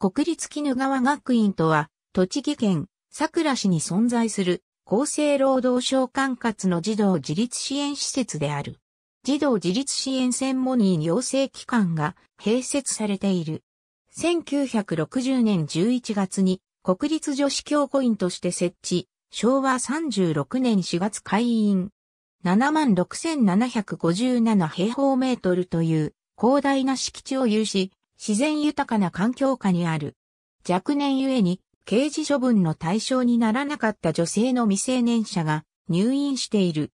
国立絹川学院とは、栃木県桜市に存在する厚生労働省管轄の児童自立支援施設である。児童自立支援専門員養成機関が併設されている。1960年11月に国立女子教護院として設置、昭和36年4月開院。76,757平方メートルという広大な敷地を有し、自然豊かな環境下にある。若年ゆえに刑事処分の対象にならなかった女性の未成年者が入院している。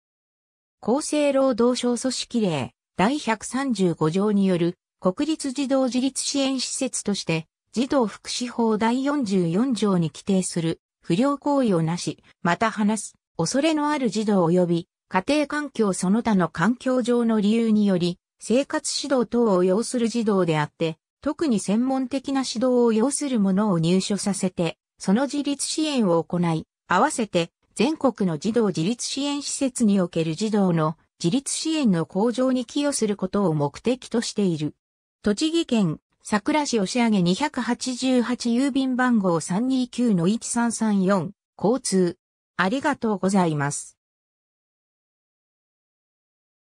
厚生労働省組織令第135条による国立児童自立支援施設として児童福祉法第44条に規定する不良行為をなし、また話す恐れのある児童及び家庭環境その他の環境上の理由により生活指導等を要する児童であって特に専門的な指導を要する者を入所させて、その自立支援を行い、合わせて全国の児童自立支援施設における児童の自立支援の向上に寄与することを目的としている。栃木県桜市押上288郵便番号329-1334交通ありがとうございます。